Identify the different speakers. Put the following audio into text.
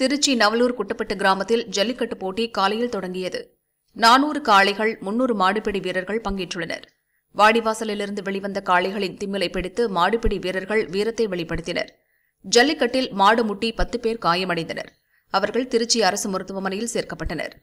Speaker 1: திருச்சி நவலூர் குட்டப்பட்டு கிராமத்தில் ஜல்லிக்கட்டு போட்டி காலையில் தொடங்கியது நானூறு காளைகள் முன்னூறு மாடுபிடி வீரர்கள் பங்கேற்றுள்ளனர் வாடிவாசலிலிருந்து வெளிவந்த காளைகளின் திம்மலை பிடித்து மாடுபிடி வீரர்கள் வீரத்தை வெளிப்படுத்தினர் ஜல்லிக்கட்டில் மாடு முட்டி பத்து பேர் காயமடைந்தனர் அவர்கள் திருச்சி அரசு மருத்துவமனையில் சேர்க்கப்பட்டனர்